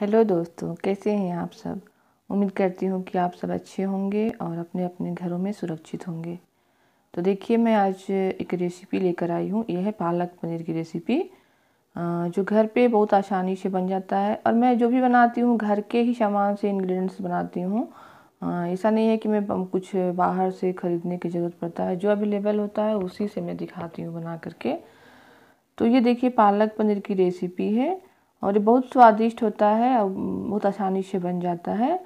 hello दोस्तों कैसे हैं आप सब उम्मीद करती हूँ कि आप सब अच्छे होंगे और अपने अपने घरों में सुरक्षित होंगे तो देखिए मैं आज एक रेसिपी लेकर आई हूँ यह है पालक पनीर की रेसिपी जो घर पे बहुत आसानी से बन जाता है और मैं जो भी बनाती हूँ घर के ही सामान से इंग्रेडिएंट्स बनाती हूँ ऐसा नहीं है कि मैं कुछ बाहर से ख़रीदने की ज़रूरत पड़ता है जो अवेलेबल होता है उसी से मैं दिखाती हूँ बना करके तो ये देखिए पालक पनीर की रेसिपी है और ये बहुत स्वादिष्ट होता है और बहुत आसानी से बन जाता है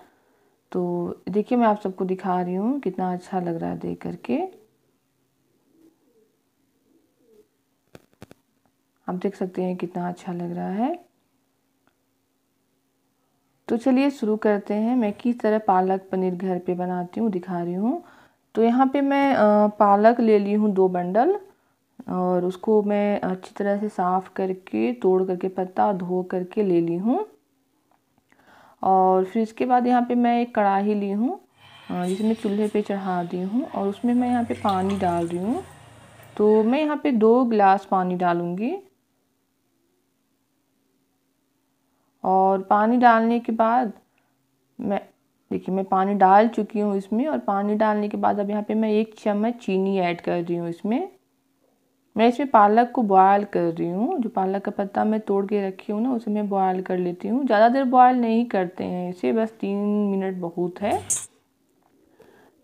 तो देखिए मैं आप सबको दिखा रही हूँ कितना अच्छा लग रहा है देख करके आप देख सकते हैं कितना अच्छा लग रहा है तो चलिए शुरू करते हैं मैं किस तरह पालक पनीर घर पे बनाती हूँ दिखा रही हूँ तो यहाँ पे मैं पालक ले ली हूँ दो बंडल और उसको मैं अच्छी तरह से साफ़ करके तोड़ करके पत्ता धो करके ले ली हूँ और फिर इसके बाद यहाँ पे मैं एक कढ़ाही ली हूँ जिसे मैं चूल्हे पे चढ़ा दी हूँ और उसमें मैं यहाँ पे पानी डाल रही हूँ तो मैं यहाँ पे दो गिलास पानी डालूँगी और पानी डालने के बाद मैं देखिए मैं पानी डाल चुकी हूँ इसमें और पानी डालने के बाद अब यहाँ पे मैं एक चम्मच चीनी ऐड कर रही हूँ इसमें मैं इसमें पालक को बॉयल कर रही हूँ जो पालक का पत्ता मैं तोड़ के रखी हूँ ना उसे मैं बॉयल कर लेती हूँ ज़्यादा देर बॉयल नहीं करते हैं इसे बस तीन मिनट बहुत है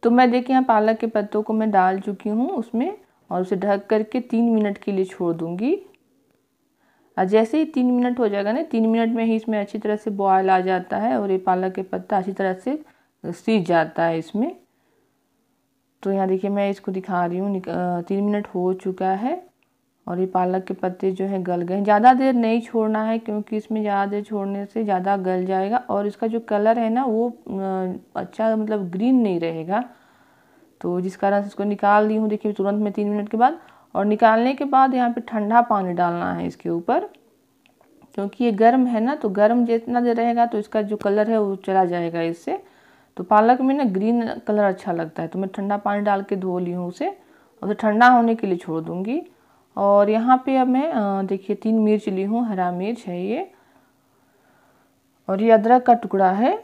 तो मैं देखिए यहाँ पालक के पत्तों को मैं डाल चुकी हूँ उसमें और उसे ढक करके तीन मिनट के लिए छोड़ दूँगी और जैसे ही तीन मिनट हो जाएगा ना तीन मिनट में ही इसमें अच्छी तरह से बॉयल आ जाता है और ये पालक के पत्ता अच्छी तरह से सीज जाता है इसमें तो यहाँ देखिए मैं इसको दिखा रही हूँ तीन मिनट हो चुका है और ये पालक के पत्ते जो है गल गए ज़्यादा देर नहीं छोड़ना है क्योंकि इसमें ज़्यादा देर छोड़ने से ज़्यादा गल जाएगा और इसका जो कलर है ना वो अच्छा मतलब ग्रीन नहीं रहेगा तो जिस कारण से इसको निकाल दी हूँ देखिए तुरंत में तीन मिनट के बाद और निकालने के बाद यहाँ पर ठंडा पानी डालना है इसके ऊपर क्योंकि ये गर्म है ना तो गर्म जितना देर रहेगा तो इसका जो कलर है वो चला जाएगा इससे तो पालक में ना ग्रीन कलर अच्छा लगता है तो मैं ठंडा पानी डाल के धो ली हूँ उसे और ठंडा होने के लिए छोड़ दूँगी और यहाँ पे अब मैं देखिए तीन मिर्च ली हूँ हरा मिर्च है ये और ये अदरक का टुकड़ा है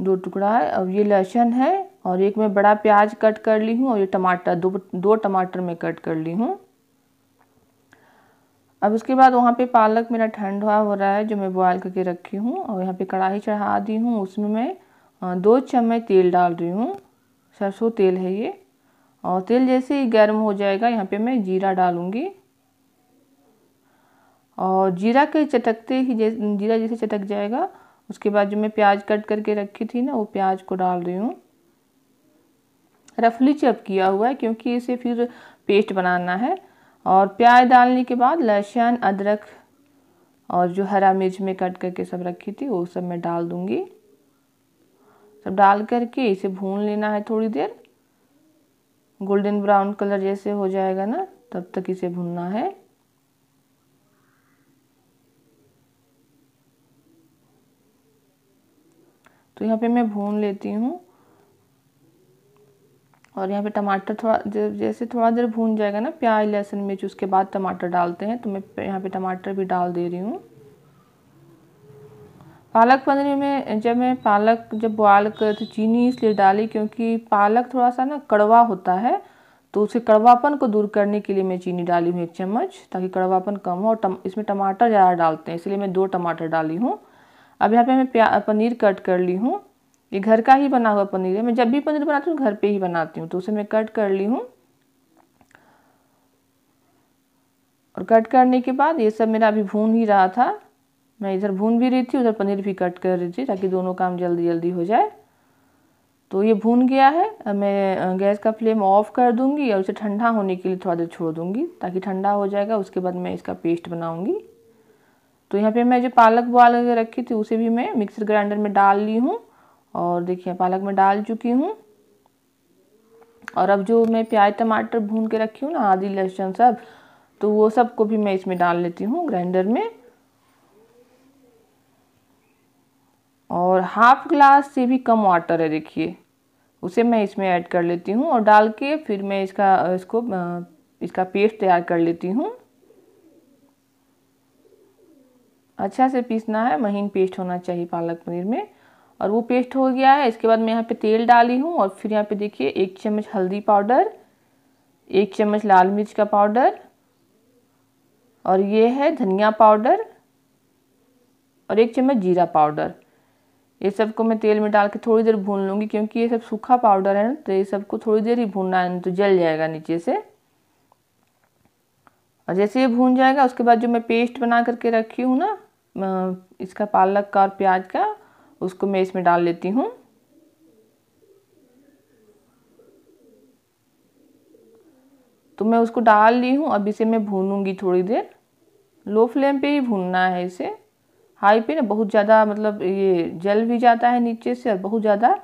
दो टुकड़ा है और ये लहसुन है और एक मैं बड़ा प्याज कट कर ली हूँ और ये टमाटर दो दो टमाटर में कट कर ली हूँ अब उसके बाद वहाँ पे पालक मेरा ठंडा हो रहा है जो मैं बॉयल करके रखी हूँ और यहाँ पे कढ़ाई चढ़ा दी हूँ उसमें मैं दो चम्मच तेल डाल रही हूँ सरसों तेल है ये और तेल जैसे ही गर्म हो जाएगा यहाँ पे मैं जीरा डालूँगी और जीरा के चटकते ही जैसे जीरा जैसे चटक जाएगा उसके बाद जो मैं प्याज कट करके रखी थी ना वो प्याज को डाल रही हूँ रफली चप किया हुआ है क्योंकि इसे फिर पेस्ट बनाना है और प्याज डालने के बाद लहसुन अदरक और जो हरा मिर्च में कट करके सब रखी थी वो सब मैं डाल दूँगी सब डाल करके इसे भून लेना है थोड़ी देर गोल्डन ब्राउन कलर जैसे हो जाएगा ना तब तक इसे भूनना है तो यहाँ पे मैं भून लेती हूँ और यहाँ पे टमाटर थोड़ा जैसे थोड़ा देर भून जाएगा ना प्याज लहसुन मिर्च उसके बाद टमाटर डालते हैं तो मैं यहाँ पे टमाटर भी डाल दे रही हूँ पालक पनीर में जब मैं पालक जब बॉयल कर तो चीनी इसलिए डाली क्योंकि पालक थोड़ा सा ना कड़वा होता है तो उसे कड़वापन को दूर करने के लिए मैं चीनी डाली हूँ एक चम्मच ताकि कड़वापन कम हो और टम, इसमें टमाटर ज़्यादा डालते हैं इसलिए मैं दो टमाटर डाली हूँ अब यहाँ पे मैं पनीर कट कर ली हूँ ये घर का ही बना हुआ पनीर है मैं जब भी पनीर बनाती हूँ घर पर ही बनाती हूँ तो उसे मैं कट कर ली हूँ और कट करने के बाद ये सब मेरा अभी भून ही रहा था मैं इधर भून भी रही थी उधर पनीर भी कट कर रही थी ताकि दोनों काम जल्दी जल्दी हो जाए तो ये भून गया है अब मैं गैस का फ्लेम ऑफ कर दूंगी और उसे ठंडा होने के लिए थोड़ा देर छोड़ दूंगी ताकि ठंडा हो जाएगा उसके बाद मैं इसका पेस्ट बनाऊंगी तो यहाँ पे मैं जो पालक बॉल रखी थी उसे भी मैं मिक्सर ग्राइंडर में डाल ली हूँ और देखिए पालक में डाल चुकी हूँ और अब जो मैं प्याज टमाटर भून के रखी हूँ ना आदि लहसुन सब तो वो सब को भी मैं इसमें डाल लेती हूँ ग्राइंडर में और हाफ ग्लास से भी कम वाटर है देखिए उसे मैं इसमें ऐड कर लेती हूँ और डाल के फिर मैं इसका इसको इसका पेस्ट तैयार कर लेती हूँ अच्छा से पीसना है महीन पेस्ट होना चाहिए पालक पनीर में और वो पेस्ट हो गया है इसके बाद मैं यहाँ पे तेल डाली हूँ और फिर यहाँ पे देखिए एक चम्मच हल्दी पाउडर एक चम्मच लाल मिर्च का पाउडर और ये है धनिया पाउडर और एक चम्मच जीरा पाउडर ये सब को मैं तेल में डाल के थोड़ी देर भून लूँगी क्योंकि ये सब सूखा पाउडर है ना तो ये सबको थोड़ी देर ही भूनना है तो जल जाएगा नीचे से और जैसे ये भून जाएगा उसके बाद जो मैं पेस्ट बना करके रखी हूँ ना इसका पालक का और प्याज का उसको मैं इसमें डाल लेती हूँ तो मैं उसको डाल ली हूँ अब इसे मैं भूनूंगी थोड़ी देर लो फ्लेम पे ही भूनना है इसे हाई पे ना बहुत ज़्यादा मतलब ये जल भी जाता है नीचे से और बहुत ज़्यादा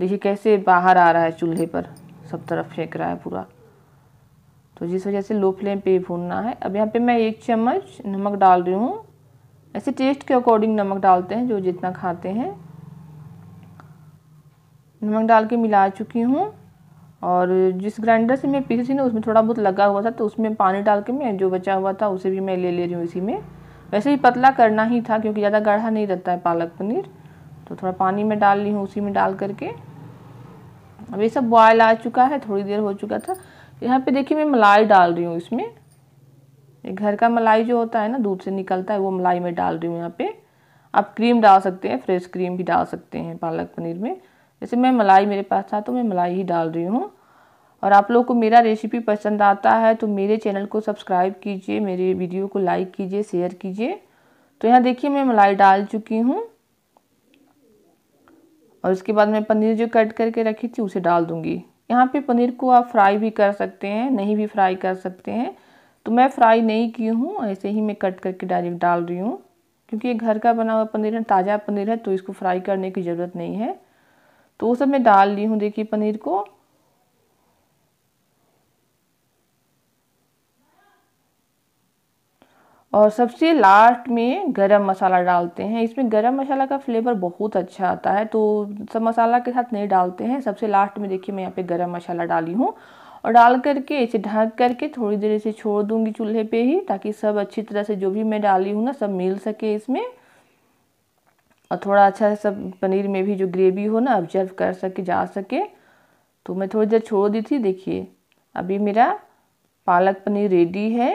देखिए कैसे बाहर आ रहा है चूल्हे पर सब तरफ फेंक रहा है पूरा तो जिस वजह से लो फ्लेम पे भूनना है अब यहाँ पे मैं एक चम्मच नमक डाल रही हूँ ऐसे टेस्ट के अकॉर्डिंग नमक डालते हैं जो जितना खाते हैं नमक डाल के मिला चुकी हूँ और जिस ग्राइंडर से मैं पीसी थी ना उसमें थोड़ा बहुत लगा हुआ था तो उसमें पानी डाल के मैं जो बचा हुआ था उसे भी मैं ले ले रही हूँ इसी में वैसे ही पतला करना ही था क्योंकि ज़्यादा गाढ़ा नहीं रहता है पालक पनीर तो थोड़ा पानी में डाल ली हूँ उसी में डाल करके अब ये सब बॉयल आ चुका है थोड़ी देर हो चुका था यहाँ पे देखिए मैं मलाई डाल रही हूँ इसमें ये घर का मलाई जो होता है ना दूध से निकलता है वो मलाई में डाल रही हूँ यहाँ पे आप क्रीम डाल सकते हैं फ्रेश क्रीम भी डाल सकते हैं पालक पनीर में जैसे मैं मलाई मेरे पास था तो मैं मलाई ही डाल रही हूँ और आप लोग को मेरा रेसिपी पसंद आता है तो मेरे चैनल को सब्सक्राइब कीजिए मेरे वीडियो को लाइक कीजिए शेयर कीजिए तो यहाँ देखिए मैं मलाई डाल चुकी हूँ और उसके बाद मैं पनीर जो कट करके रखी थी उसे डाल दूँगी यहाँ पे पनीर को आप फ्राई भी कर सकते हैं नहीं भी फ्राई कर सकते हैं तो मैं फ्राई नहीं की हूँ ऐसे ही मैं कट करके डायरेक्ट डाल रही हूँ क्योंकि ये घर का बना हुआ पनीर है ताज़ा पनीर है तो इसको फ्राई करने की ज़रूरत नहीं है तो वो सब मैं डाल ली हूँ देखिए पनीर को और सबसे लास्ट में गरम मसाला डालते हैं इसमें गरम मसाला का फ्लेवर बहुत अच्छा आता है तो सब मसाला के साथ नहीं डालते हैं सबसे लास्ट में देखिए मैं यहाँ पे गरम मसाला डाली हूँ और डाल करके इसे ढक करके थोड़ी देर इसे छोड़ दूंगी चूल्हे पे ही ताकि सब अच्छी तरह से जो भी मैं डाली हूँ ना सब मिल सके इसमें और थोड़ा अच्छा सब पनीर में भी जो ग्रेवी हो ना ऑब्जर्व कर सके जा सके तो मैं थोड़ी देर छोड़ दी थी देखिए अभी मेरा पालक पनीर रेडी है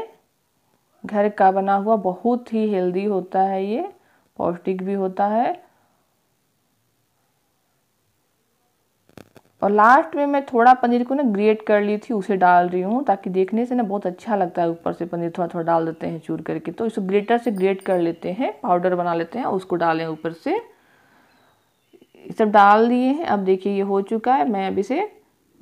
घर का बना हुआ बहुत ही हेल्दी होता है ये पौष्टिक भी होता है और लास्ट में मैं थोड़ा पनीर को ना ग्रेट कर ली थी उसे डाल रही हूँ ताकि देखने से ना बहुत अच्छा लगता है ऊपर से पनीर थोड़ा थोड़ा डाल देते हैं चूर करके तो इसको ग्रेटर से ग्रेट कर लेते हैं पाउडर बना लेते हैं उसको डालें ऊपर से सब डाल दिए हैं अब देखिए ये हो चुका है मैं अब इसे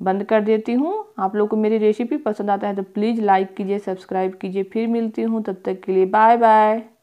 बंद कर देती हूँ आप लोग को मेरी रेसिपी पसंद आता है तो प्लीज़ लाइक कीजिए सब्सक्राइब कीजिए फिर मिलती हूँ तब तक के लिए बाय बाय